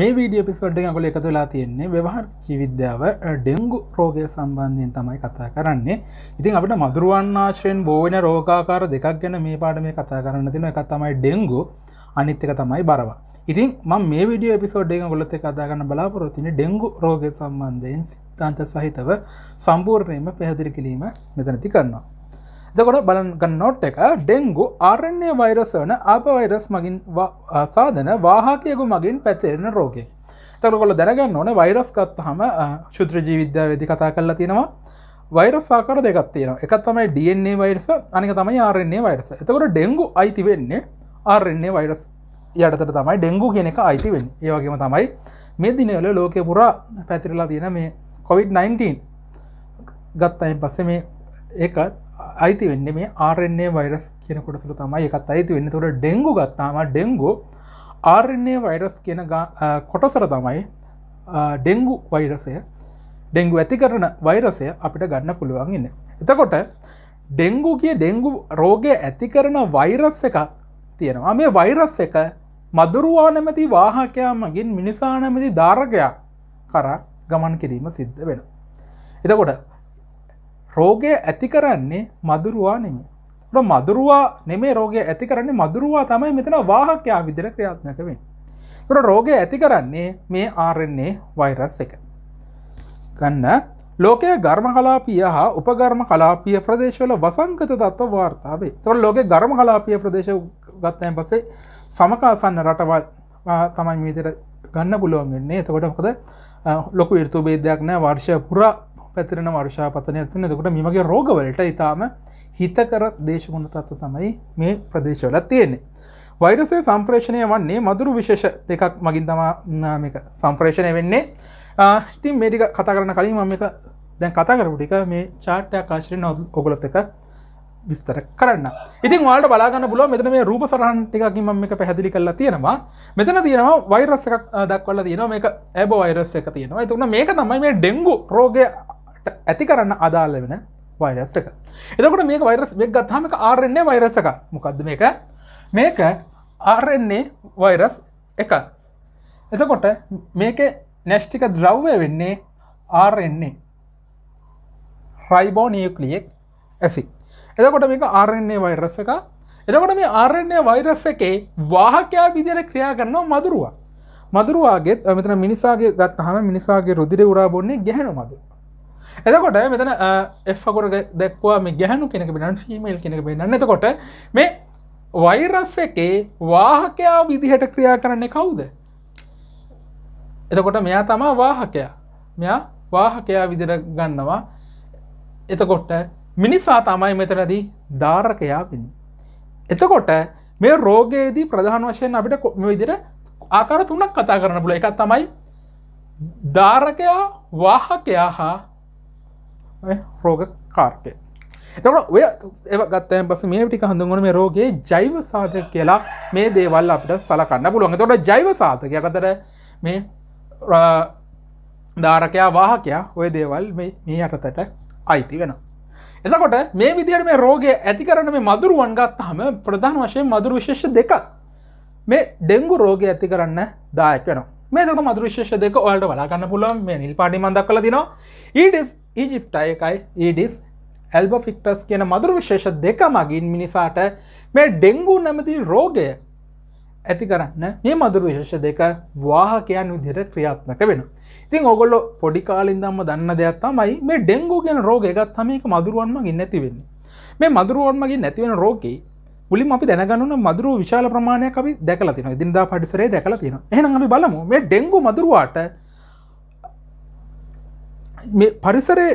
මේ වීඩිය පිස්වඩ් ගොල එකතු වෙලා තියෙන්නේ ව්‍යවහර ජීවිද්‍යාව ඩෙංගු රෝගය සම්බන්ධයෙන් තමයි කතා කරන්නේ ඉතින් අපට මදුරුවන්නාශ්‍රයෙන් බෝන රෝගාකාර දෙකක් ගැන මේ පාඩ මේ කතා කරන්න තින එක තමයි ඩෙංගු අනිත්්‍යක තමයි බරවා ඉතින් ම මේ විඩිය පිසෝඩ්ඩෙන් ගොලොත් කතාගන්න බලාපොරොතින ඩෙංගු රෝග සම්බන්ධයෙන් සිද්ධන්ත සහිතව සම්පූර්ණයම පැහදිරි කිරීම මෙතනති කරනවා දෙකොට බලගන්න නොට් එක ඩෙංගු ආරන්නේ වෛරස වන අප වෛරස් මගින් සාධන වාහකයකු මගින් පැතිරෙන රෝගය තකොල දැනගන්න ඕන වෛරස්කත් හම ශුත්‍ර ජීවිද්‍යා වෙදි කතා කරලා තියෙනවා වෛරසාකර දෙකත්තියෙන එක තමයි ඩන්නේ වෛරස අනික තමයි ආරන්නේ වෛරස එතකොට ඩෙංගු අයිති වෙන්නේ ආරන්නේ වෛරස් යටතට තමයි ඩෙංගු කියෙ එක අයිති වෙන් ඒවගේම තමයි මේ දිනවල ලෝකය පුරා පැතිරලා තියෙන මේ කොවිD-19 ගත්තයින් පස්සේ මේ ඒකත් අයිති වෙන්න මේ ආරෙන්නේ වරස් කියන කොටසට තමයි එකත් අයිති වෙන්න තුොට ඩෙංගු ගත්තාම ඩෙංගු ආරෙන්නේ වරස් කියන කොටසර තමයි ඩෙංගු වෛරසය ඩෙංගු ඇති කරන වෛරසය අපිට ගන්න පුළුවන් ඉන්න. එතකොට ඩෙංගු කිය ඩෙංගු රෝගය ඇති කරන වෛරස් එක තියෙනවා මේ වෛරස් එක මදුරුවානමැති වාහකයා මගින් මිනිසානමැති ධාරකයක් කර ගමන් කිරීම සිද්ධ වෙන. එතකොට රෝගය ඇති කරන්නේ මදුරුවා නෙම මදුරුවා නෙමේ රෝගය ඇති කරන්නේ මදුරුවා තමයි මෙතන වාහකයා විදිර ක්‍රියාත්නකවෙන් තුර රෝගය ඇති කරන්නේ මේ ආරෙන්නේ වෛරස් එක ගන්න ලෝකය ගර්ම කලාපිය හා උපගර්ම කලාපිය ප්‍රදේශවල වසංගත තත්ව වාර්තාවේ තොර ලෝක ගර්ම කලාපිය ප්‍රදේශ ගත්තයන් පසේ සමකාසන්න රටවල් තමයි මීතර ගන්න පුළුවන් වෙන්නේ එතකොට මොකද ලොකු ඉර්තු බේදයක් නෑ වර්ෂය පුරා පැතිරෙන වර්ෂාපතනය ඇතින දකට මේමගේ රෝගවලට ඉතාම හිතකර දේශගුණ තත්ව තමයි මේ ප්‍රදේශවල තියෙන්නේ. වෛරසේ සම්ප්‍රේෂණය වන්නේ මදුරු විශේෂ දෙකක් මගින් තම සම්ප්‍රේෂණය වෙන්නේ ඉතින් මේටික කතා කරන කලින් මම එක දැන් කතා කරපුටික මේ චාට්ටයක් කාශරය නොද ඔගොලොත් එක විස්තර කරන්න ඉතින් වාට බලාගන්න පුලුව මෙතන මේ රූප සරහන්ටිකකින් මම එක පැහැදිලි කරලා තියෙනවා මෙතන තියෙනවා වෛරස් එකක් දක්වල තියෙනවා මේක ඇබ වෛරස් එක තියෙනවා තුන මේක තමයි මේ ඩෙංගු රෝගය ඇති කරන්න අදාල්ල වෙන වෛරස් එක එතකට මේ වෛරස් වෙක් ගත්හමක ආරෙන්නේ වෛරසක මොකක්ද මේක මේක ආරෙන්නේ වෛරස් එක එතකොට මේක නැෂ්ටික ද්‍රව්වය වෙන්නේ ආරෙන්නේ රයිබෝ නියක්ලියෙක් ඇසි එතකොට මේක ආරෙන්නේ වෛරස එක එතකොට මේ ආරෙන්නේ වෛරස් එකේ වාහකයා විදිර ක්‍රියා කරනවා මදුරුවා මදුරුවාගේත් මෙතන මිනිසාගේ ගත් හම මිනිසාගේ රුදිර උරා බොන්නේ ගැහෙන මදුවා එතකොට මෙතන එකොට දක්වා මේ ගැහනු කෙනෙක බෙනන් ෆිමල් කෙනෙක බෙනන්න එතකොට මේ වෛරස් එකේ වාහකයා විදිහට ක්‍රියා කරන්නේ කවුද එතකොට මෙයා තමා වාහකයා මෙයා වාහකයා විදිර ගන්නවා එතකොට මිනිසා තමයි මෙතනදී ධාරකයා වෙන්න එතකොට මේ රෝගයේදී ප්‍රධාන වශයෙන් අපිට විදිර ආකාර තුනක් කතා කරන පුල එකත් තමයි ධාරකයා වාහකයා හා රෝග කාර්කය එතකට ඔය ඒගත්තයන් පස මේ ටි හඳුගන මේ රෝගේ ජෛව සාධක කියලා මේ දේවල් අපට සලකන්න පුළුවන් තොට ජෛව සාධක අතර මේ ධාරකයා වාහකයා ඔය දේවල් මේ යටතට අයිති වෙන එතකොට මේ විදිර මේ රෝගය ඇති කරන මේ මදුරුවන් ගත් හම ප්‍රධාන වශයෙන් මදුරු විශේෂ දෙකක් මේ ඩෙංගු රෝගය ඇති කරන්න දායක වෙන මේ දක මදුරුශේෂ දෙක ඔල්ට වලාගන්න පුළුවන් මේ නිල් පාඩි මදක් කල දිනවා ඊඩෙස් ඊජිප්ටය එකයි ඊඩිස් ඇල්බෆික්ටස් කියන මදුර විශේෂ දෙක මගින් මිනිසාට මේ ඩෙංගු නැමති රෝගය ඇති කරන්න මේ මදුර විශේෂ දෙක වාහකයන් විදිර ක්‍රියාත්මක වෙන. ඉතින් ඔගොල්ලො පොඩිකාලින්දම්ම දන්න දෙයක් තමයි මේ ඩෙංගු ගෙන රෝගයගත් හමක මදුරුවන්මගින් නැතිවෙන්න. මේ මදුරුවන්මගින් නැතිවෙන රෝගී මුලින් අපි දැනගන්න මදුරු විශාල ප්‍රමාණයක් අපි දැකලතින ඉදිදා පටිසරේ දැකලතින එහනඟි බලමු මේ ඩෙංගු මදුරුවාට පරිසරය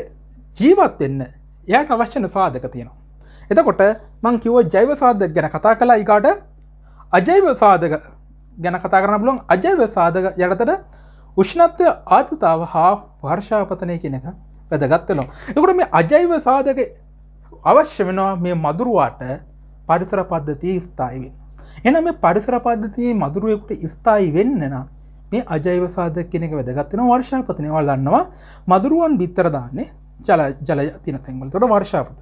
ජීවත් වෙන්න එයට අවශ්‍යන සාධක තියෙනවා. එතකොට මං කිව ජෛව සාධක ගැන කතා කලා ඉකාට අජෛව සාධක ගැන කතා කරන පුලොන් අජෛව සාධක යටතට උෂ්ණත්වය ආතතාව හා වර්ෂාපතනය කියන එක වැදගත්වෙනවා. එකට මේ අජෛව සාධක අවශ්‍ය වෙනවා මේ මදුරුවාට පරිසර පද්ධතිය ස්ථායිවෙන්. එන මේ පරිසර පද්ධතියේ මදුරුවෙකුට ස්ථායි වෙන්නනා මේ අජයිව සාධක කෙනෙක වැදගත්වෙන වර්ෂාපතනයවල් දන්නවා මදුරුවන් බිත්තර දාන්නේ ජල ජල තින තැන්වල තොට වර්ෂාපත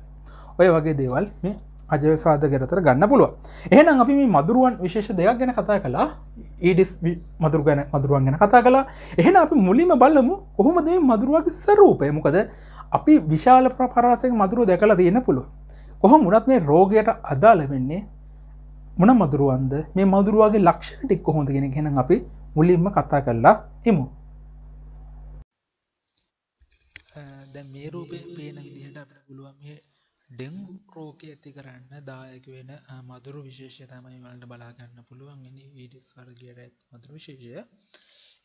ඔය වගේ දේවල් මේ අජය සාධකරතර ගන්න පුළුව එහෙනම් අපි මේ මදුරුවන් විශේෂ දෙයක් ගැන කතා කලා ඊඩිස් මදුර ගැන මදුරුවන් ගැන කතා කලා එහෙන අපි මුලිම බල්ලමු කොහොමද මදුරුවගේ සරූපය මොකද අපි විශාල ප්‍රපරාසය මදුරු දැකලා දන්න පුළුව කොහොම මුණත් මේ රෝගයට අදාල වෙන්නේ මොන මදුරුවන්ද මේ මදුරුවගේ ලක්ෂණ ටික් කොහොඳගෙන ගෙනම් අපි මුලින්ම කතා කරලා එමු. දැ මේ රූපය පේන විදිහට අපට පුළුවන් මේ ඩෙම් රෝක ඇති කරන්න දායක වෙන මදුරු විශේෂය තමයි වලට බලාගන්න පුළුවන් එනි ඊඩිස් වර්ගයට මදුරු විශේෂය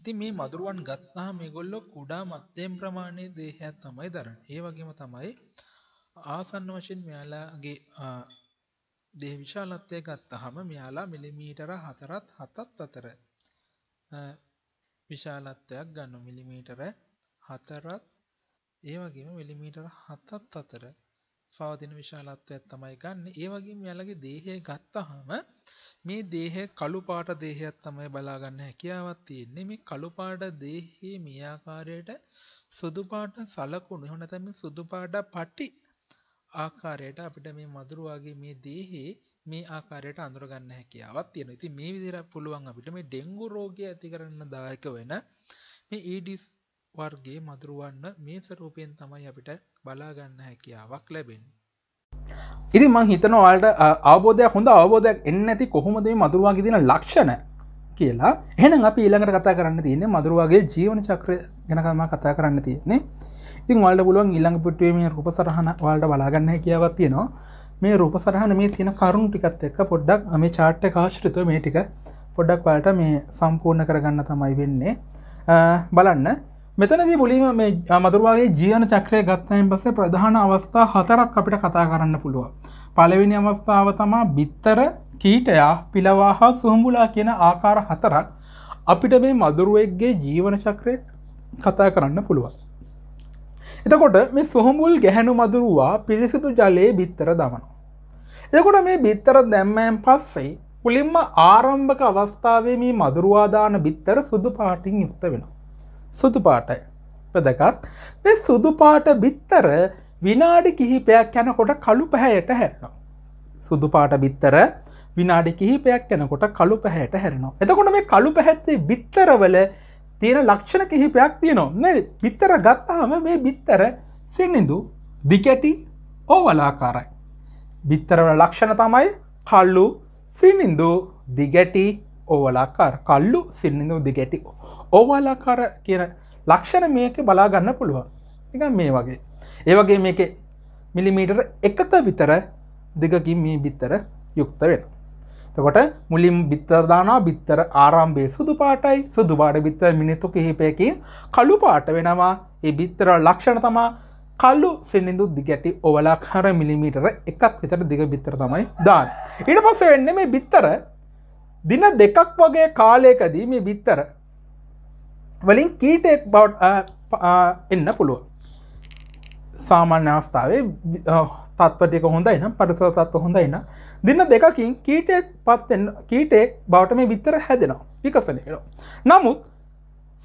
ඉති මේ මදුරුවන් ගත්තා මේගොල්ලො කුඩා මත්තයෙන් ප්‍රමාණය දේහයක් තමයි දරන්න ඒ වගේම තමයි ආසන්න වශයෙන් මෙයාලාගේ දේවිශාලත්වය ගත්තහම මෙයාලා මිලිමීටර හතරත් හතත් අතර විශාලත්වයක් ගන්න මිලිමීටර හතරත් ඒ වගේම මිලිමීටර හතත් අතර පවතින විශාලත්වයක් තමයි ගන්න. ඒ වගේම යාළගේ දේහය ගත්තාම මේ දේහය කළු පාට දේහයක් තමයි බලා ගන්න හැකියාවක් තියෙන්නේ. මේ කළු පාට දේහයේ මේ ආකාරයට සුදු පාට සලකුණු එහෙම නැත්නම් මේ සුදු පාට පටි ආකාරයට අපිට මේ මදුරු වගේ මේ දේහේ මේ ආකාරයට අඳුරගන්න හැකියාවක් තියෙනවා. ඉතින් මේ විදිහට පුළුවන් අපිට මේ ඩෙන්ගු රෝගය ඇති කරන්න දායක වෙන මේ ඊඩිස් වර්ගයේ මදුරුවන්න මේ ස්වරූපයෙන් තමයි අපිට බලා ගන්න හැකියාවක් ලැබෙන්නේ. ඉතින් මං හිතනවා ඔයාලට අවබෝධයක් හොඳ අවබෝධයක් එන්නේ නැති කොහොමද මේ මදුරුවාගේ තියෙන ලක්ෂණ කියලා. එහෙනම් අපි ඊළඟට කතා කරන්න තියෙන්නේ මදුරුවාගේ ජීවන චක්‍රය ගැන තමයි කතා කරන්න තියෙන්නේ. ඉතින් ඔයාලට පුළුවන් ඊළඟ පිටුවේ මේ රූප සටහන ඔයාලට බලා ගන්න හැකියාවක් තියෙනවා. මේ රූප සරහන මේ තියෙන කරුණු ටිකත් එක්ක පොඩ්ඩක් මේ චාට්ට කාශ්‍රිතව මේ ටික පොඩ්ඩක් වලට මේ සම්පූර්ණ කරගන්න තමයි වෙන්නේ බලන්න මෙතනදී මුලින්ම මේ මදුරුවාගේ ජීවන චක්‍රය ගත්තයින් පස්සේ ප්‍රධාන අවස්ථා හතරක් අපිට කතා කරන්න පුළුවන්. පළවෙනි අවස්ථාව තමා බිත්තර, කීටයා, පිලවා හා සුහඹුලා කියන ආකාර හතරක් අපිට මේ මදුරුවෙක්ගේ ජීවන චක්‍රය කතා කරන්න පුළුවන්. එතකොට මේ සොහොඹුල් ගැහැණු මදුරුවා පිරිසිදු ජලයේ බිත්තර දමනවා. එකොට මේ බිත්තර දැම්මෑම් පස්සේ උලින්ම ආරම්භක අවස්ථාවේ මේ මදුරවාදාන බිත්තර සුදු පාටින් යුක්ත වෙන. සුදු පාටයි. ප්‍රදකත් මේ සුදු පාට බිත්තර විනාඩි කිහිපයක් යැනකොට කළු පැහැයට හැරනවා. සුදු පාට බිත්තර විනාඩි කිහිපයක් යැනකොට කළු පැහැයට හැරනවා. එතකොට මේ කළු පැහැත්තේ බිත්තරවල තියෙන ලක්ෂණ කිහිපයක් තියනවා මේ බිත්තර ගත්තාහම මේ බිත්තර සෙන්නිඳු දිකැටි ඕවලාකාරයි. බිත්තරවල ලක්ෂණ තමයි කල්ලු සිනිින්දු දිගැටි ඕවලාකාර කල්ලු සිල්නිඳු දිගැටි ඕවලාකාර කියන ලක්ෂණ මේක බලාගන්න පුළුවන් එක මේ වගේ ඒ වගේ මේක මිලිමීටර් එකක විතර දෙකකින් මේ බිත්තර යුක්ත වෙන තකොට මුලින් බිත්තරදානා බිත්තර ආරම්භේ සුදු පාටයි සුදුබාට බිත්තර මිනිත්තු කිහිපයකින් කළු පාට වෙනවා ඒ බිත්තර ලක්ෂණ තමා කල්ලු සිනිදු දිගැටි ඔවලා හර මිලිමීටර එකක් විතර දිග බිත්තර තමයි දාන්. ඉට පස වෙන්න මේ බිත්තර දින දෙකක් වගේ කාලයකදී මේ බිත්තර වලින් කීටෙක් බව් එන්න පුළුව. සාමාන්‍ය අවස්ථාවේ තත්වටක හොඳ එනම් පරිසව තත්ව හොඳ එන්න දින්න දෙකකින් කීටෙක් පත් කීටෙක් බවට මේ විතර හැදෙනවා විකසනයට. නමුත්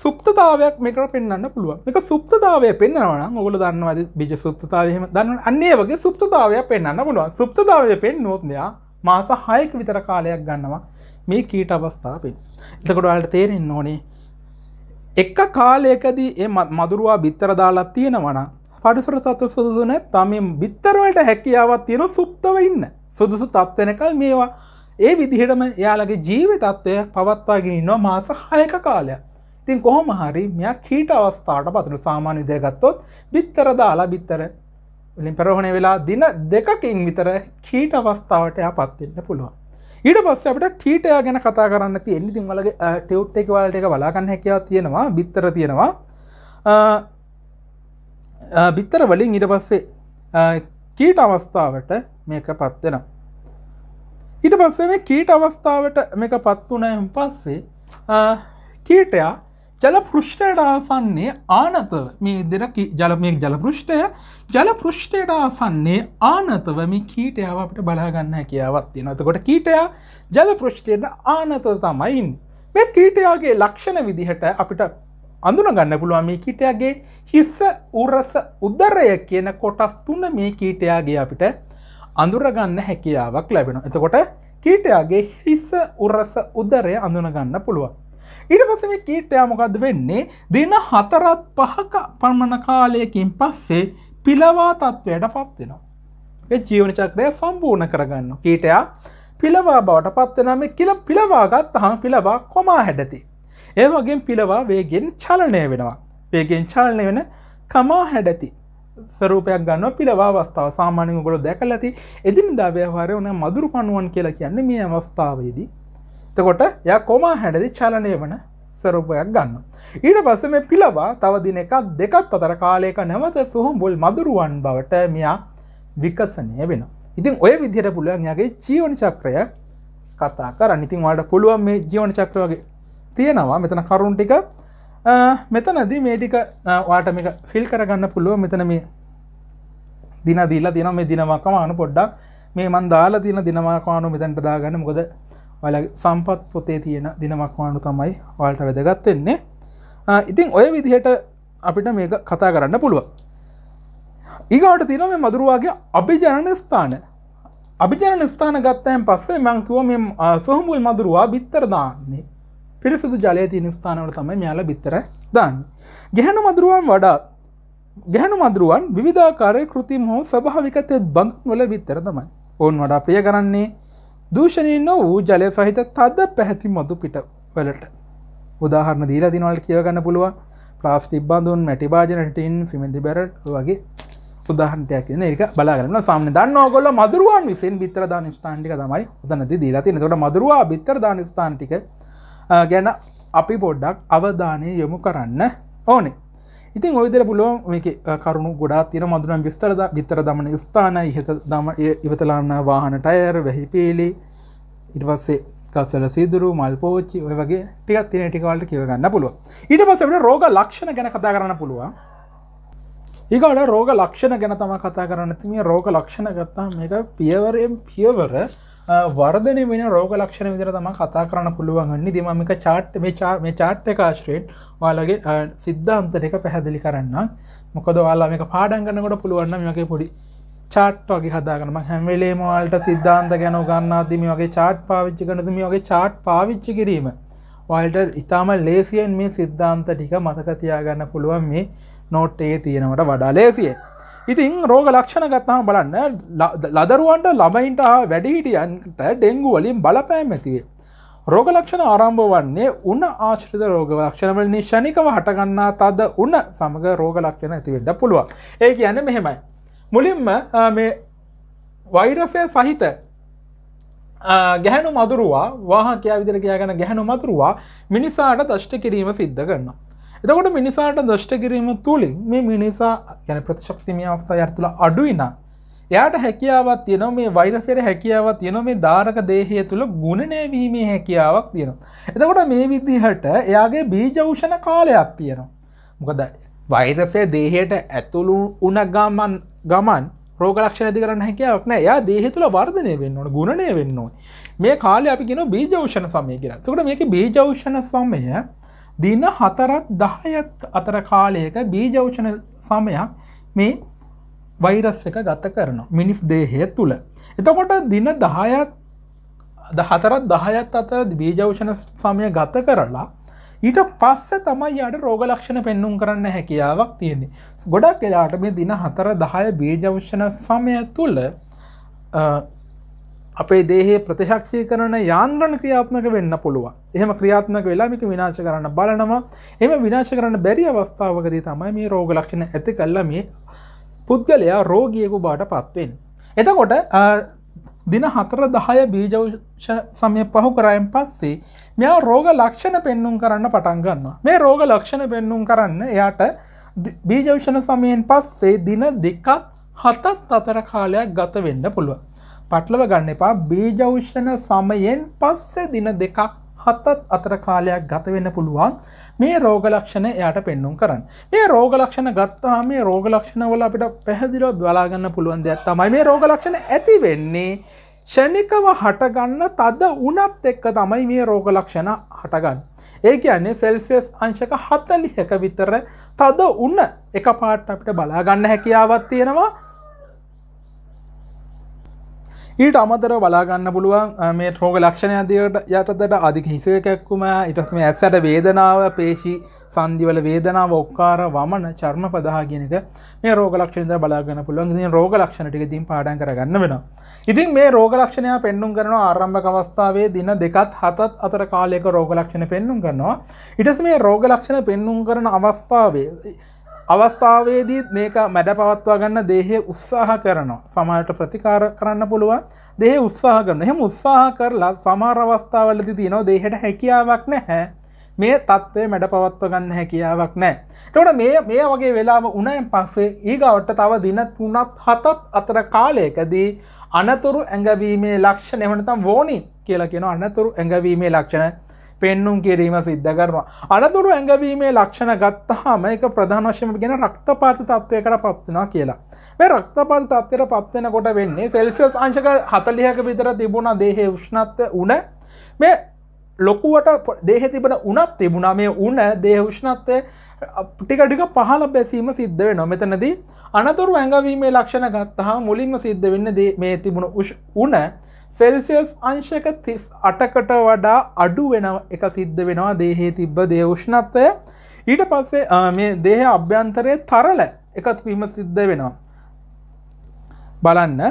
සුප්තතාවයක් මේකර පෙන්න්න පුළුව එක සුප්තතාවය පෙන්න්නවන ඔගල දන්නවද බිජ සුප්තතාවයම දන්න අන්නේ වගේ සුප්තතාවය පෙන්න්න පුළුවන් සුප්තතාවය පෙන් නෝත්නයා මාස හයක විතර කාලයක් ගන්නවා මේ කීට අවස්ථාපෙන් එතකොට අයට තේරෙන් ඕනේ එක්ක කාලයකදී ඒ මදුරුවා බිත්තර දාලා තියෙනවන පඩිසුර සත්ව සුදුසු නැත්තම බිත්තරවලට හැකියාවත් තියෙන සුප්තව ඉන්න සුදුසු තත්වෙනකල් මේවා ඒ විදිහටම යාලගේ ජීවිතත්වය පවත්වාගෙන ඉන්නවා මාස හයක කාලයක් තින් කොහොම හරි මෙයා කීට අවස්ථාවට පතුළු සාමාන්‍ය විදිරගත්තොත් බිත්තර දාලා බිත්තර ලින් පැරහණය වෙලා දින දෙකකින් විතර කීට අවස්ථාවට එයා පත්වෙන්න පුළුවන් ඊට පස්ස අපට කීටය ගැන කතා කරන්න තියෙන්නේ තින් වලගේ ටෙවට් එක වලට එක බලාගන්න හැකියාව තියෙනවා බිත්තර තියෙනවා බිත්තර වලින් ඊට පස්සේ කීට අවස්ථාවට මේක පත්වෙනවා ඊට පස්සේ මේ කීට අවස්ථාවට මේක පත් වුණයම් පස්සේ කීටයා ජලපෘෂ්ටයට ආසන්නේ ආනතව මේ දෙන ජලමය ජලපෘෂ්ටය ජලපෘෂ්ටයට ආසන්නේ ආනතව මේ කීටයාව අපට බලාගන්න හැකියාවත් නතකොට කීටයා ජලපෘෂ්ටයට ආනතව තමයින් මේ කීටයාගේ ලක්ෂණ විදිහට අපිට අඳුනගන්න පුළුවන් මේ කීටයාගේ හිස්ස උරස උදරය කියන කොටස් තුන්න මේ කීටයාගේ අපිට අඳුරගන්න හැකියාවක් ලැබෙන එතකොට කීටයාගේ හිස්ස උරස උදරය අඳුනගන්න පුළුවන් ඉට පස මේ කීට්ටයා මොකද වෙන්නේ දෙන හතරත් පහක පර්මණ කාලයකින් පස්සේ පිලවා තත්ත්වයට පත්වෙනවා. ජීවන චක්‍රය සම්පූර්ණ කරගන්න කීටයා පිලවා බවට පත්වනම කියල පිලවාගත් හම පිලවා කොමා හැඩති. ඒවගේ පිලවා වේගෙන් චලනය වෙනවා. වේගෙන් චලනය වෙන කමා හැඩති. සරූපයක් ගන්න පිලවා අවස්ථාව සාමානය ගොල දැකලති එදින් දාව්‍යහාරය වන මදුරු පණුවන් කියලා කියන්නේ මේ අවස්ථාවේදී තකොට ය කොමා හැඩදි චලනය වන ස්වරූපයක් ගන්න. ඊට පස මේ පිලවා තවදින එකක් දෙකත් අතර කාලයක නැවත සුහම්බුල් මදුරුවන් බවට මෙයා විකසනය වෙන. ඉතින් ඔය විදිහට පුළුවන් යාගේ ජීවන චක්‍රය කතා කර නිතින් වාට පුළුවන් මේ ජීවන චක්‍ර වගේ තියෙනවා මෙතන කරුන් ටික මෙතනද මේ ටික වාට මේක ෆිල් කරගන්න පුළුව මෙතන මේ දින දීලා දින මේ දිනමකමානු පොඩ්ඩක් මේ මන් දාලා තියෙන දිනමකානු මෙතැන්ට දාගන්න මොකද ඔල සම්පත් පොතේ තියෙන දිනමක්වානු තමයි වාල්ට වැදගත්වෙන්නේ ඉතින් ඔය විදිහට අපිට මේ කතා කරන්න පුළුව ඒගවට තින මේ මදුරුවාගේ අභිජනන ස්ථාන අභිජනන ස්ථාන ගත්තයන් පස්සේ මංකිව මෙ සොහමුල් මදුරුවා බිත්තර දාන්නේ පිරිසුදු ජලය තියෙන ස්ථානවට තමයි යාල බිත්තර දන්න ගැහැනු මදුරුවන් වඩා ගැහැනු මදුරුවන් විධාකාරය කෘතිම හෝ සභාවිකතයත් බඳුන් වල බිත්තර තමයි ඔවන් වඩා ප්‍රිය කරන්නේ දූෂණී නො වූ ජලය සහිත තද පැහැති මතු පිට වලට. උදාහරණ දීලා දිනවලට කියවගන්න පුළුව ප්‍රස්ටිබ් බඳුන් මැටි භාජනටන් සිමඳි බැරට වගේ උදහන්ටයක් කියන එක බලාගන්න සාමන දන්න ගොල මදරුවන් විසින් බිතර දාන ස්ථාන්ටික තමයි උදනති දීලා තියෙන තොට මදරවා බිතර දාන ස්ථාන්ටික ගැන අපි පොඩ්ඩක් අවධානය යොමු කරන්න ඕනේ ඉතින් ඔයිදර පුළුවන් මේ කරුණු ගොඩා තින මඳුනම් විස්තරද විතර දමන ස්ථාන ඉහත දම ඉවතලාන්න වාහන ටයර් වැහි පේලි ඉටවස්සේ කසල සිදුරු මල් පෝච්චි ඔය වගේ ටිකත් තින ටිකවල්ට කියවගන්න පුළුව ඉට පසට රෝග ලක්ෂණ ගැන කතා කරන්න පුළුවන් ඒකට රෝග ලක්ෂණ ගැන තම කතා කරන්න තිමේ රෝග ලක්ෂණ ගත්තා මේක පියවරෙන් පියවර වර්ධනය වෙන රෝග ලක්ෂණ විදිර තම කතා කරන්න පුළුවන් නිදිමමික චාට් මේ චාට්ට කාශ්‍රේට් වාලගේ සිද්ධාන්තට එක පැහැදිලි කරන්න මොකද වාලා මේක පාඩන්ගන්නකොට පුළුවන්න මේක පොඩි චාට් වගේ හදාගනම හැමලේමවාල්ට සිද්ධාන්ත ගැන ගන්නාදම වගේ චාට් පාවිච්චි කනතුම වගේ චාට් පාවිච්චි කිරීම වල්ට ඉතාම ලේසියෙන් මේ සිද්ධාන්ත ටික මතකතියාගන්න පුළුවන් මේ නෝට්ටේ තියෙනවට වඩා ලේසියෙන් ඉතින් රෝග ලක්ෂණ ගත්තාම බලන්න ලදරුවන්ට ළමයින්ට වැඩිහිටියන්ට ඩෙංගු වලින් බලපෑම් ඇතිවේ. රෝග ලක්ෂණ ආරම්භ වන්නේ උන ආශ්‍රිත රෝග ලක්ෂණවල නිශනිකව හටගන්නා තද උන සමඟ රෝග ලක්ෂණ ඇතිවෙන්න පුළුවන්. ඒ කියන්න මෙහෙමයි. මුලින්ම මේ වෛරසය සහිත ගැහැනු මදුරුවා වාහකයා විදිර කියයාගෙන ගැහැනු මතුරුවා මිනිසාට දෂ්ට කිරීම සිද්ධ කරන්න. එතකොට මිනිසාට දෂ්ට කිරීම තුළින් මේ මිනිසා ගැන ප්‍රතිශක්තිමය අවස්ථා ඇතුළ අඩුවින එයාට හැකියාවත් තියන මේ වෛරසයට හැකියාවත් තියන මේ ධාරක දේහය තුළ ගුණනයවීමේ හැකියාවක් තියෙනවා. එතකොට මේ විදිහට එයාගේ බීජෞෂණ කාලයක් තියෙනවා. මොකද වෛරසය දේහයට ඇතුළු උන ගමන් ගමන් රෝගලක්ෂ ඇති කරන්න හැකියාවක් නෑ යා දේහ තුළ වර්ධනය වෙන්න ඕන ගුණනය වෙන්න ඕන මේ කාලය අපි ගෙන බීජෞෂණ සමය කියලා තුකට මේක බීජෞෂණ සමය දින හතරත් දහයත් අතර කාලයක බීජෞෂණ සමයක් මේ වෛරස් එක ගත කරන මිනිස් දේහය තුළ. එතකොට දින දහයත් හතරත් දහයත් අත බීජෞෂණ සමය ගත කරලා ඊට පස්ස තමයි යට රෝග ලක්ෂණ පෙන්නුම් කරන්න හැකියාවක් තියෙන්නේ. ගොඩක් එලාට මේ දින හතර දහය බීජෞෂණ සමය තුළ අපේ දේහේ ප්‍රතිශක්ෂය කරන යාන්ද්‍රණ ක්‍රියාත්මක වෙන්න පුළුවන්. එහෙම ක්‍රියාත්මක වෙලා මේක විනාශ කරන්න බලනවා. එහෙම විනාශ කරන්න බැරි අවස්ථාවකදී තමයි මේ රෝග ලක්ෂණ ඇති කළා මේ පුද්ගලයා රෝගියෙකු බාට පත්වෙන්. එතකොට දින හතර දහය බීජෞෂ සමය පහු කරයෙන් පස්සේ මෙයා රෝග ලක්ෂණ පෙන්නුම් කරන්න පටන්ගන්නවා මේ රෝග ලක්ෂණ පෙන්නුම් කරන්න එයාට බීජෞෂණ සමයෙන් පස්සේ දින දෙකත් හතත් අතර කාලයක් ගත වෙන්න පුළුවන් පටලව ගන්න එපා බීජෞෂණ සමයෙන් පස්සේ දින දෙකක් හතත් අතර කාලයක් ගත වෙන්න පුළුවන් මේ රෝගලක්ෂණ එයට පෙන්නුම් කරන්න මේ රෝගලක්ෂණ ගත්තා මේ රෝගලක්ෂණ වල අපිට පැහැදිලෝ දවලාගන්න පුළුවන් දෙයක් තමයි මේ රෝගලක්ෂණ ඇති වෙන්නේ ෂණිකව හටගන්න තද උනත් එක්ක තමයි මේ රෝගලක්ෂණ හටගන්න. ඒ කියන්නේ සෙල්සියස් අංශක හතලිහක විතර තද උන්න එක පාට අපිට බලාගන්න හැකියාවත් තියෙනවා ඊට අමතර බලාගන්න පුළුවන් මේ රෝග ලක්ෂණ ඇදිට යටතට අධික හිසකැක්කුම ඉටස්ම ඇස්සට වේදනාව පේශි සන්දිවල වේදනාව ඔක්කාර වමන චර්ම පදහාගෙනක මේ රෝග ලක්ෂණද බලාගන්න පුළුවන් ඉතින් රෝග ලක්ෂණටික දින් පාඩන් කරගන්න වෙන. ඉතින් මේ රෝග ලක්ෂණය පෙන්නුම් කරන ආරම්භක අවස්ථාවේ දින දෙකත් හතත් අතර කාලයක රෝග ලක්ෂණ පෙන්නුම් කරනවා. ඉටස් මේ රෝග ලක්ෂණ පෙන්නුම් කරන අවස්ථාවේ අවස්ථාවේදීත් මේක මැඩ පවත්වා ගන්න දේහය උත්සාහ කරනවා සමාට ප්‍රතිකාර කරන්න පුළුවන් දෙහ උත්සාහ කරන එහෙම උත්සාහ කරලා සමාර අවස්ථාවලදි තියෙනවා දේහට හැකියාවක් නැහැ මේ තත්ත්වය මැඩ පවත්ව ගන්න හැකියාවක් නෑ තොට මේ මේ වගේ වෙලාම උනයෙන් පස්සේ ඒගවට තව දින තුනත් හතත් අතර කාලයකදී අනතුරු ඇඟවීමේ ලක්ෂණ එවනතම් වෝනි කියලා කියෙන අනතුරු ඇඟවීමේ ලක්ෂණ පෙන්නුම් කිරීම සිද්ධ කරනවා අනතුරු ඇඟවීමේ ලක්ෂණ ගත්තහම එක ප්‍රධාන වශයෙන් ගෙන රක්තපාත තත්ත්වයකට පත් වෙනවා කියලා මේ රක්තපාත තත්ත්වයට පත් වෙනකොට වෙන්නේ සෙල්සියස් අංශක 40ක විතර තිබුණ දේහයේ උෂ්ණත්වය උණ මේ ලොකුවට දේහ තිබන උනත් තිබුණා මේ උන දේහ උෂ්ණත්වය ටිකටික පහල බැසීම සිද්ධ වෙන මෙතනදී අනතුරු ඇඟවීමේ ලක්ෂණ ගත්තහා මුලින්ම සිද්ධ වෙන්න මේ තිබුණ උන සෙල්සියස් අංශක තිස් අටකට වඩා අඩු වෙන එක සිද්ධ වෙනවා දේහේ තිබ්බ දේවෂ්ණත්වය ඊට පස්සේ මේ දේහ අභ්‍යන්තරය තරල එකත් වීම සිද්ධ වෙනවා බලන්න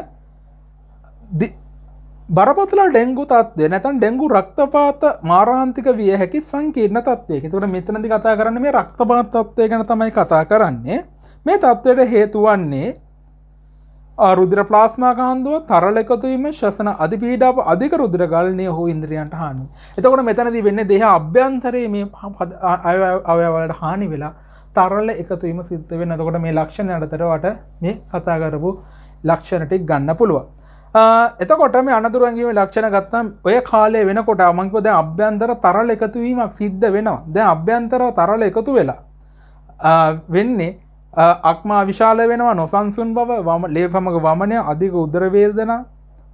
බරපතල ඩෙංගු තත්වය නැතන් ඩෙංගු රක්තපාත මාරාන්තික විය හැකි සංකීර්ණ තත්වයක තුට මෙතනදි කතා කරන්න මේ රක්තපාත් තත්වය ගැන තමයි කතා කරන්නේ මේ තත්ත්වයට හේතුවන්නේ රුදිර ප්ලාස්මා කාන්දුව තරල එකතුවීම ශසන අධිපීඩාප අධික රුදුරගලනය හෝ ඉන්ද්‍රියන්ට හානි. එතකොට මෙතැනදී වෙන්න දෙහ අභ්‍යන්තරයේ මේ අවයවලට හානි වෙලා තරල එකතුවීම සිත්ත වෙන තකොට මේ ලක්ෂණ අඩතරවට මේ කතාකරපු ලක්ෂණටක් ගන්න පුළුව. එතකොට මේ අනතුරන්ගේ ලක්ෂණ ගත්තම් ඔය කාලය වෙනකොට අමංකෝද අභ්‍යන්තර තරල එකතුවීමක් සිද්ධ වෙනවා දැ අභ්‍යන්තරව තරල එකතු වෙලා වෙන්නේ අක්මා විශාල වෙනවා නොසන්සුන් බව වම ලේ සමඟ වමනය අධික උදරවේදන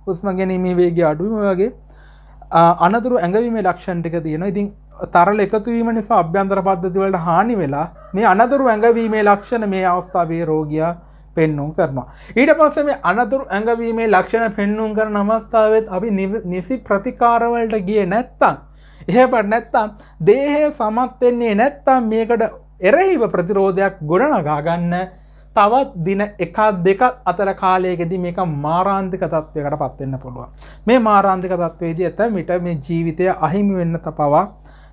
හුස්ම ගැනීමේ වේගේ අඩුම වගේ අනතුරු ඇඟවීමේ ලක්ෂණ ටික තියෙන ඉතින් තරල එකතුවීම නිසා අභ්‍යන්තර පද්ධතිවලට හානි වෙලා මේ අනතුරු ඇඟවීමේ ලක්ෂණ මේ අවස්ථාවේ රෝගියා පෙන්නුම් කරනවා. ඊට පස්සේ මේ අනතුරු ඇඟවීමේ ලක්ෂණ පෙන්නුම් කරන අවස්ථාවෙත් අපි නිසි ප්‍රතිකාරවලට ගියේ නැත්තම් එහෙපට නැත්තම් දේහය සමත් වෙන්නේ නැත්තම් මේකට එරෙහිව ප්‍රතිරෝධයක් ගොඩනගාගන්න තවත් දින එකක් දෙකක් අතර කාලයකෙදි මේක මාරාන්තික තත්ත්වයකට පත්වෙන්න පුළුවන්. මේ මාරාන්තික තත්වේදී ඇත මිට මේ ජීවිතය අහිමි වෙන්න පවා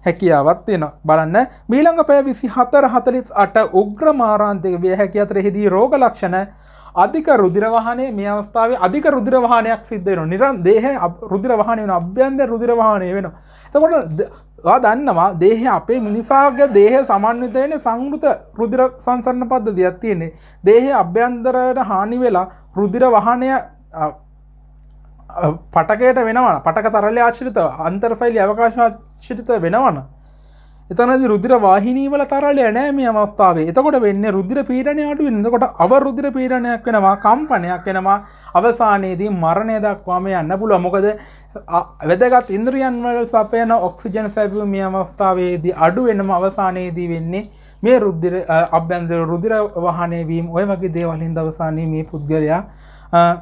හැකියාවත් වෙන බලන්න මීළඟ පැය විසි හතර හතලිස් අට උග්‍ර මාරාන්තික විය හැකි අතර හිදී රෝග ලක්ෂණ අධික රුදිරවාහනය මේ අවස්ථාව අධික රුදිරවාහනයක් සිද්ධ වෙන නිරන් දේහ රුදිරවාහනය වන අභ්‍යන්ද රුදිරවාහනය වෙන. තකොට දන්නවා දේහ අපේ මිනිසාගේ දේහ සමන්විතයන සංෘත රුදිර සංසරණ පද්ධ දෙයක් තියෙන්නේ දේහ අභ්‍යන්තරයට හානි වෙලා රුදිර වහනය පටකයට වෙනවා පටක තරල ආශ්‍රිත අන්තර සයිලි අවකාශාශ්ෂිරිත වෙනවන එතනදි රුදිර වාහිනීවල තරලය නෑ මේ අවස්ථාවේ. එතකොට වෙන්නේ රුධිර පීඩනය අඩු වෙන. එතකොට අව රුධිර පීඩනයක් වෙනවා, කම්පනයක් වෙනවා. අවසානයේදී මරණය දක්වාම යන්න පුළුවන්. මොකද වැදගත් ඉන්ද්‍රියන් වල සපයන ඔක්සිජන් සැපයීම මේ අවස්ථාවේදී අඩු වෙනම අවසානයේදී වෙන්නේ මේ රුධිර අභ්‍යන්තර රුධිර වහණය වීම ඔය වගේ දේවල් හින්දා අවසානයේ මේ පුද්ගලයා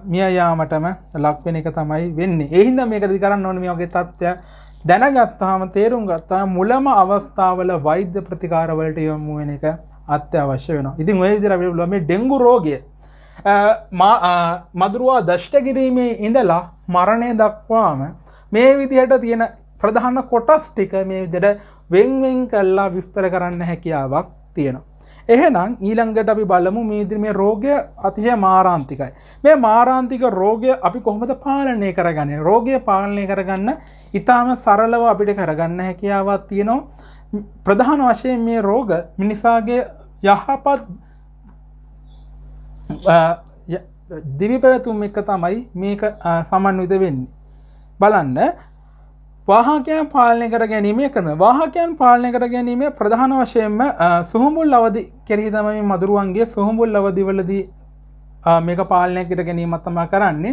මිය යාමටම ලක් වෙන එක තමයි වෙන්නේ. ඒ හින්දා මේක දිග කරන්න ඕනේ මේ වගේ තත්ත්වයක් දැනගත්තාම තේරුම් ගත්තා මුලම අවස්ථාවල වෛද්‍ය ප්‍රතිකාරවලට යොමුුවෙන එක අත්‍යවශ්‍ය වෙන ඉතින් ඔයදිරවිල මේ ඩෙංගු රෝගය මදුරුවා දෂ්ට කිරීමේ ඉඳලා මරණය දක්වාම මේ විදිහට තියෙන ප්‍රධාන කොටස් ටික මේ විදට වෙන්වෙන් කල්ලා විස්තර කරන්න හැකියාවක් තියෙනවා එහෙනම් ඊළංගට අපි බලමු මීදිරි මේ රෝගය අතිශය මාරාන්තිකයි. මේ මාරාන්තික රෝගය අපි කොහොමද පාලනය කරගන්නේ? රෝගය පාලනය කරගන්න ඊටාම සරලව අපිට කරගන්න හැකියාවක් තියෙනවා. ප්‍රධාන වශයෙන් මේ රෝග මිනිසාගේ යහපත් දිවිපැවැතුම් එක තමයි මේක සමන්විත වෙන්නේ. බලන්න වාහකයන් පාලනය කර ගැනීමේ කරන වාහකයන් පාලනය කර ගැනීමේ ප්‍රධාන වශයෙන්ම සුහමුල් අවදි කෙරෙහි තමයි මදුරුවන්ගේ සුහමුල් අවදිවලදී මේක පාලනය කිට ගැනීමත් තමා කරන්නේ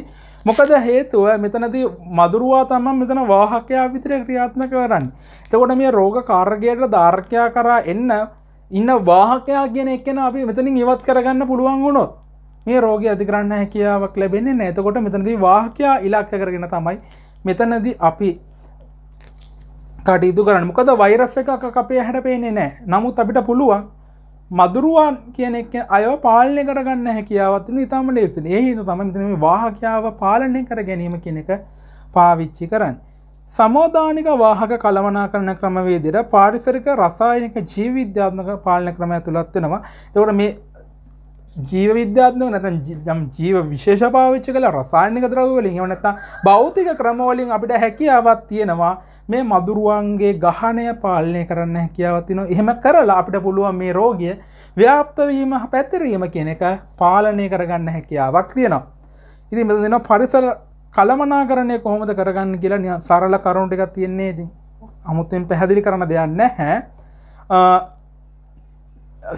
මොකද හේතුව මෙතනති මදුරවා තම මෙතන වාහකයා විතර ක්‍රියාත්මක කරන්න එතකොට මේ රෝග කාර්ගයට ධර්කයා කරා එන්න ඉන්න වාහකයා ගෙන එක්කෙන අපි මෙතනින් ඉවත් කරගන්න පුළුවන් වුණොත් මේ රෝග අධිකරන්න හැකියාවක් ලැබෙන්නේ නෑතකොට මෙතනදී වාහකයා ඉලක්ක කරගෙන තමයි මෙතනදී අපි කටයුතු කරන්න මොකද වෛරස් එක අපේ හැට පේනෙ නෑ නමුත් අපිට පුළුවන් මදුරුවන් කියන එක අයව පාලනය කරගන්න හැකියාවත්න ඉතාම ලේසු ඒ හිතු තමන්තනම වාහකියාව පාලනය කර ගැනීම කියන එක පාවිච්චි කරන්න. සමෝධානික වාහක කළමනා කරන ක්‍රමවේදට පාරිසරික රසායනික ජීවිද්‍යාත්මක පාලන ක්‍රම ඇතුළත්වෙනවා තවට මේ ජීව විද්‍යාත්නක නැතන් ජීව විශේෂ පාවිච්ච කළ රසායනික ද්‍රවවලින් එවනැත්තා බෞතික ක්‍රමවලින් අපිට හැකියාවත් තියෙනවා මේ මදුරුවන්ගේ ගහනය පාලනය කරන්න හැකියාවත්තින එහෙම කරලා අපිට පුළුවන් මේ රෝගිය ව්‍යාප්තවීම පැතිරීම කියන එක පාලනය කරගන්න හැකියාවක් තියෙනවා. ඉති මෙ දෙන පරිසර කළමනා කරන්නේ කොහොමද කරගන්න කියලා සරල කරුණටික තියෙන්නේ දී අමුත්තුෙන් පැහැදිලි කරන දෙයන්න හැ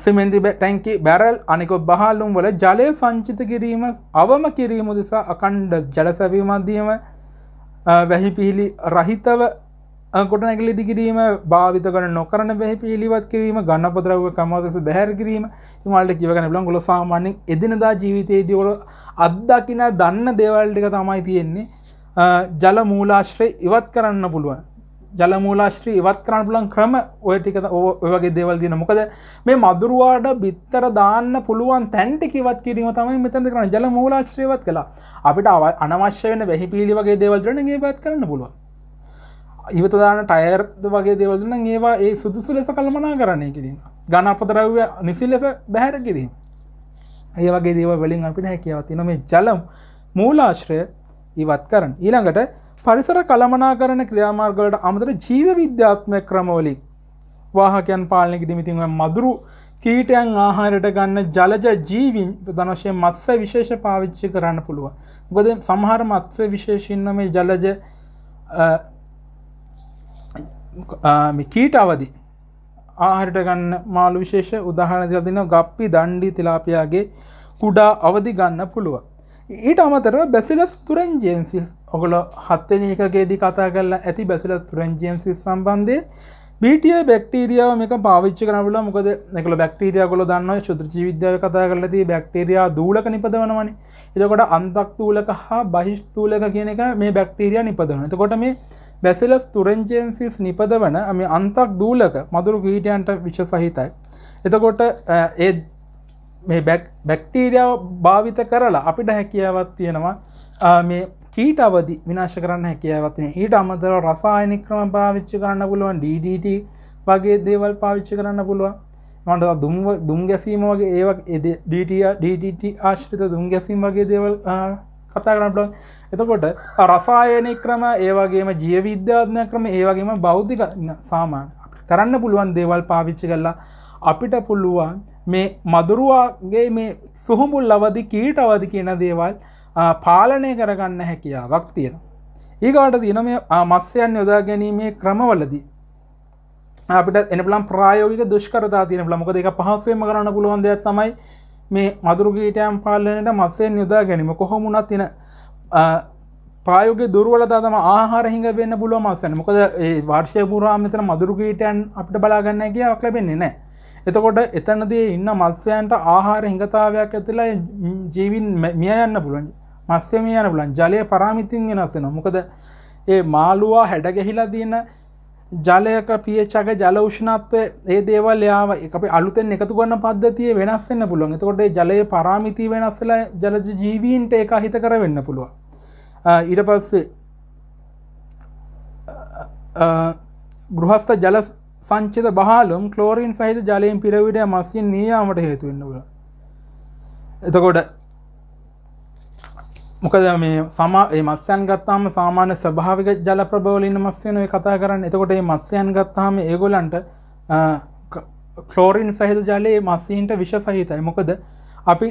සිමෙන්දි ටැන්කි බැරල් අනික බහලුම් වල ජලය සංචිත කිරීම අවම කිරීම දෙසා අකණ්ඩ ජලසැවීමන්දීම වැහි පිහිලි රහිතව ගොඩනැගලි දිකිරීම භාවිත කරන නොකරන වැහි පිහිලිවත් කිරීම ගන්නපදරව කමතස බැහැර කිරීම මල්ට කිවගන බලන් ගොල සාමාන්‍යෙන් එදිනදා ජීවිතයේදී ඔල අත්දකින දන්න දේවල් ටික තමයි තියෙන්නේ ජල මූලාශ්‍රය ඉවත් කරන්න පුළුවන් ජලමූලාශ්‍රී ඉවත් කරන්න පුලන් ක්‍රම ඔය ටික ඔයගේ දේවල් දින මොකද මේ මදුරුවාට බිත්තර දාන්න පුළුවන් තැන්ටිකිවත් කිරීම තමයි මෙතැද කරන ජල මූලාශ්‍රයවත් කලා අපිට අව අනවශ්‍ය වෙන වැහි පිලි වගේ දේවල්ටන ගේපත් කරන්න පුළුවන් ඉවතදාන ටයර්ද වගේ දේවල්න්න ඒවා ඒ සුදුසු ලෙස කළමනා කරන්නේ කිරීම ගණ අපතරව්‍ය නිසිල් ලෙස බැහැර කිරීම ඒ වගේ දේව වලින් අපිට හැකියාව තින මේ ජලම් මූලාශ්‍රය ඉවත් කරන්න ඊළඟට පරිසර කළමනාකරන ක්‍රියාමාර්ගලට අමතර ජීව විද්‍යාත්මය ක්‍රමවලින් වාහකයන් පාලනය කිදිමිතින් මදුරු කීටයන් ආහාරයට ගන්න ජලජ ජීවින් ප්‍රධනශය මත්ස විශේෂ පාවිච්චි කරන්න පුළුවන් බද සමහර මත්ස විශේෂින්න මේ ජලජ කීට අවදි ආහරට ගන්න මාළු විශේෂ උදාහරණ දදින ගප්පි දණ්ඩි තිලාපියාගේ කුඩා අවදි ගන්න පුළුවන් ඊට අමතරව බැසිලස් තුරෙන්ජෙන්සිස් ඔගොල හත්තෙන එකගේදි කතා කරලා ඇති බැසිලස් තුරෙන්ජෙන්සිස් සම්බන්ධය බිටිය බෙක්ටීරියාව මේක පාවිච්චි කරනපුල මොකද එකල බැක්ටීරිය ගොල දන්න ශුද්‍රජී විද්‍යාව කතා කරලති බැක්ටීරයා දූලක නිපදවනවනි එතකොට අන්තක් තුූලක හා බහිෂ්තූලක කියන එක මේ බැක්ටීරයා නිපදවන එතකොට මේ බැසිලස් තුරෙන්ජෙන්සිස් නිපදවන මේ අන්තක් දූලක මදුරු ගීටයන්ට විශ සහිතයි එතකොට ඒත් මේ බැක්ටීරියාව භාවිත කරලා අපිට හැකියාවත් තියෙනවා මේ කීට අවදි විනාශ කරන්න හැකියාවත්න ඊට අමතර රසායනික ක්‍රම පාවිච්චි කරන්න පුළුවන් DDT වගේ දේවල් පාවිච්චි කරන්න පුළුවන් මට දුම් දුම් ගැසීම වගේ ඒවක් DDT ආශ්‍රිත දුම් ගැසීම් වගේ දේවල් කතා කරන්න පුළුවන් එතකොට රසායනය ක්‍රම ඒවගේම ජිය විද්‍යාත්නය ක්‍රම ඒවගේම බෞද්ධික සාමාන්‍ය කරන්න පුළුවන් දේවල් පාවිච්චි කරලා අපිට පුළුවන් මේ මදුරුවාගේ මේ සුහුමුල් අවදි කීට අවදි කියන දේවල් පාලනය කරගන්න හැකියාවක් තියෙන. ඒකාට තියන මේ මස්්‍යයන් යොදා ගැනීමේ ක්‍රමවලදී. අපිට එනපලම් ප්‍රායෝගික දුෂ්කරතා තියෙන ලමක දෙක පහසුවම කරන්න පුළුවන් දෙයක් තමයි මේ මදුරුගීටයම් පාලනයට මස්සයෙන් යොදා ගැනීම කොහොමුණත් තින පායෝග දුරුවලතා තම ආහාරහිඟ වෙන්න පුළුව මස්සයන මොකද වර්ෂය පුරාමිතන මදුරුගීටයන් අපිට බලාගන්න කිය අක් ලැබෙන්නේ නෑ එතකොට එතනදී ඉන්න මත්ස්‍යයන්ට ආහාර හිඟතාවයක් ඇතිලා ජීවින් මිය යන්න පුළුවන් මස්්‍ය මිය යන පුලන් ජලය පරාමිතින් වෙනස්සෙන මොකද ඒ මාලුවා හැඩගැහිලා දන්න ජලයක පියචක ජල උෂ්ණත්වය ඒ දේවල් යාව අපි අලුතෙන් එකතු කරන්න පද්ධතිය වෙනස්සන්න පුළුවන් එතකොට ජලය පරාමිති වෙනස්සලා ජලජ ජීවීන්ට එක හිත කර වෙන්න පුළුවන් ඊට පස්සේ ගෘහස්ස ජල සංචිත බහලුම් කලෝරීන් සහිත ජලයෙන් පිරවිට මස්සින් නියයාමට හේතුවෙන්න්නවල එතකොට මොකද මේ සමා මස්යන් ගත්තාම සාමාන්‍ය ස්භාවික ජල ප්‍රබවලින් මස්යනය කතා කරන්න එතකොට මස්යන් ගත්තාම ඒගොලන්ට කලෝරින් සහිත ජලයේ මස්සීන්ට විශ සහිතයි මොකද අපි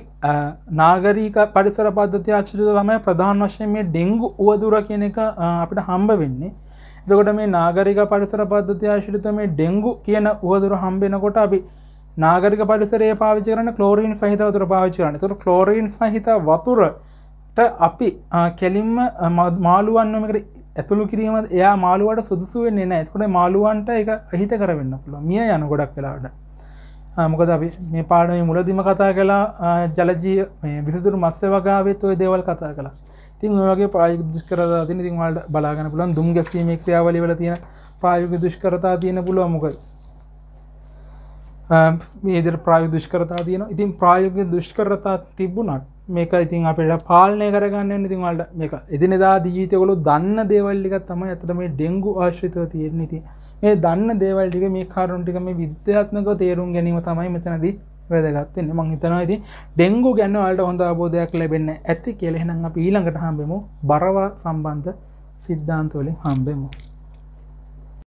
නාගරීක පරිසර පද්ධති අච්චිත තමයි ප්‍රධාන වශයෙන් මේ ඩෙංගු වුවදුර කියන එක අපිට හම්බ වෙන්නේ දකොට මේ නාගරික පරිසර පද්ධති ආශිරිත මේ ඩෙංගු කියන උවදුර හම්බෙනකොට අපි නාගරික පරිසරේ පාවිචි කරන කලෝරීන් සහිත වතුර පාවිචි කරන්න තුර කලෝරීන් සහිත වතුරට අපි කෙලින්ම මාළුවන්නමකට ඇතුළු කිරීම එයා මාළුවට සුදුසුවෙන් එන එතකොට මාළුවන්ට එක අහිත කරවෙන්න පුළ මිය යන ගොඩක් වෙලාට මොකද අපි මේ පාඩම මුලදිම කතා කලා ජලජී විසිතුරු මස්ස වගාවත් ඔය දේවල් කතා කලා තින් ඔයගේ පායක දුෂ්කරතා තින ඉතින් වලට බලාගන්න පුළුවන් දුම් ගැස්ලීම ක්‍රියාවලිය වල තියෙන පායක දුෂ්කරතා තියෙන පුළුවන් මොකද මේ ඉදිරියට ප්‍රායෝගික දුෂ්කරතා තියෙනවා ඉතින් ප්‍රායෝගික දුෂ්කරතා තිබුණත් මේක ඉතින් අපිට පාලනය කරගන්න යන ඉතින් වලට මේක එදිනෙදා ජීවිතවල දන්න දේවල් ටික තමයි අතට මේ ඩෙන්ගු ආශ්‍රිතව තියෙන්නේ ඉතින් මේ දන්න දේවල් ටික මේ කාරණා ටික මේ විද්‍යාත්මකව තේරුම් ගැනීම තමයි මෙතනදී වැදගත්වෙන්න මං හිතනයිති ඩෙංගු ගැන්න වලට හොඳ අබෝධයක් ලැබෙන්න ඇති කෙලෙහෙනම් අප ඊළඟට හම්බෙමු බරවා සම්බන්ධ සිද්ධාන්තවලින් හම්බෙමු